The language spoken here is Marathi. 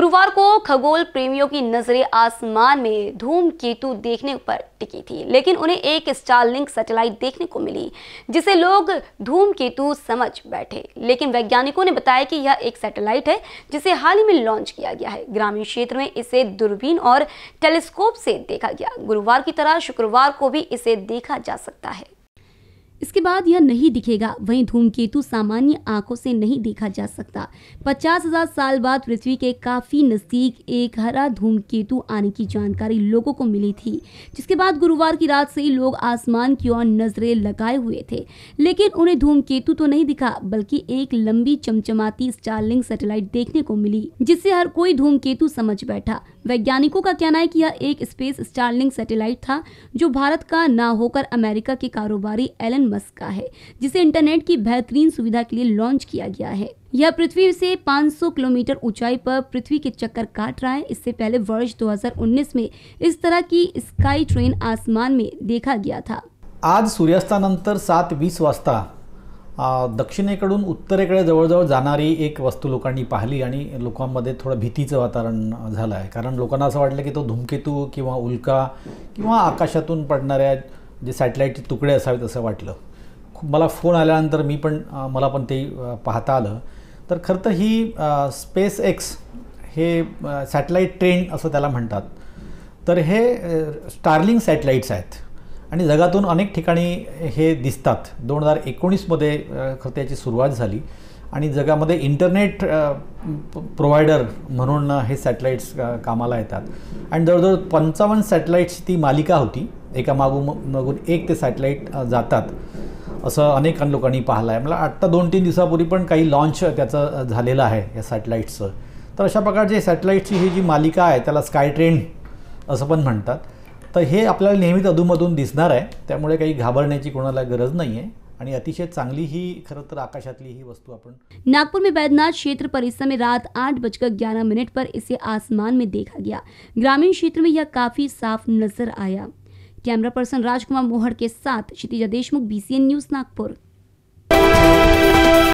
गुरुवार को खगोल प्रेमियों की नजरें आसमान में धूमकेतु देखने पर टिकी थी लेकिन उन्हें एक स्टारलिंक सैटेलाइट देखने को मिली जिसे लोग धूमकेतु समझ बैठे लेकिन वैज्ञानिकों ने बताया कि यह एक सैटेलाइट है जिसे हाल ही में लॉन्च किया गया है ग्रामीण क्षेत्र में इसे दूरबीन और टेलीस्कोप से देखा गया गुरुवार की तरह शुक्रवार को भी इसे देखा जा सकता है इसके बाद यह नहीं दिखेगा वहीं धूमकेतु सामान्य आंखों से नहीं देखा जा सकता पचास हजार साल बाद पृथ्वी के काफी नजदीक एक हरा धूमकेतु आने की जानकारी लोगों को मिली थी जिसके बाद गुरुवार की रात से ही लोग आसमान की ओर नजरें लगाए हुए थे लेकिन उन्हें धूमकेतु तो नहीं दिखा बल्कि एक लंबी चमचमाती स्टारलिंग सेटेलाइट देखने को मिली जिससे हर कोई धूमकेतु समझ बैठा वैज्ञानिकों का कहना है की यह एक स्पेस स्टारलिंग सैटेलाइट था जो भारत का न होकर अमेरिका के कारोबारी एलन का है जिसे इंटरनेट की बेहतरीन सुविधा के लिए लॉन्च किया गया है यह पृथ्वी से 500 किलोमीटर ऊंचाई पर पृथ्वी के चक्कर काट रहा है इससे पहले वर्ष 2019 में इस तरह की स्काई ट्रेन आसमान में देखा गया था आज सूर्यास्तानंतर सात वीस वाजता दक्षिणेकडून उत्तरेकडे जवळजवळ जाणारी एक वस्तू लोकांनी पाहिली आणि लोकांमध्ये थोडं भीतीचं वातावरण झालं आहे कारण लोकांना असं वाटलं की तो धूमकेतू किंवा उल्का किंवा आकाशातून पडणाऱ्या जे सॅटेलाईटचे तुकडे असावेत असं वाटलं खूप मला फोन आल्यानंतर मी पण मला पण ते पाहता आलं तर खरं तर ही स्पेस एक्स हे सॅटेलाईट ट्रेन असं त्याला म्हणतात तर हे स्टार्लिंग सॅटेलाईट्स आहेत आणि जगातून अनेक ठिकाणी हे दिसतात दोन हजार एकोणीसमध्ये खरं त्याची सुरुवात झाली आणि जगामध्ये इंटरनेट प्रोव्हायडर म्हणून हे सॅटेलाईट्स कामाला येतात आणि जवळजवळ पंचावन्न सॅटेलाईट्सची ती मालिका होती एका मागून मागून एक ते सॅटेलाईट जातात असं अनेक लोकांनी पाहिलं आहे मला आत्ता दोन तीन दिवसापूर्वी पण काही लॉन्च त्याचं झालेलं आहे या सॅटेलाईट्सचं तर अशा प्रकारचे सॅटेलाईटची ही जी मालिका आहे त्याला स्काय ट्रेन असं पण म्हणतात तर हे आपल्याला नेहमीच अधूमधून दिसणार आहे त्यामुळे काही घाबरण्याची कोणाला गरज नाही आहे आणि अतिशय चांगली ही खरं तर आकाशातली ही वस्तू आपण नागपूर में बैद्यनाथ क्षेत्र परिसर में रात आठ बजकर ग्यारह मिनट पर इसे आसमान में देखा गया ग्रामीण क्षेत्र में यह काफी साफ नजर आया कैमरा पर्सन राजकुमार मोहड़ के साथ क्षितिजा देशमुख बीसीएन न्यूज़ नागपुर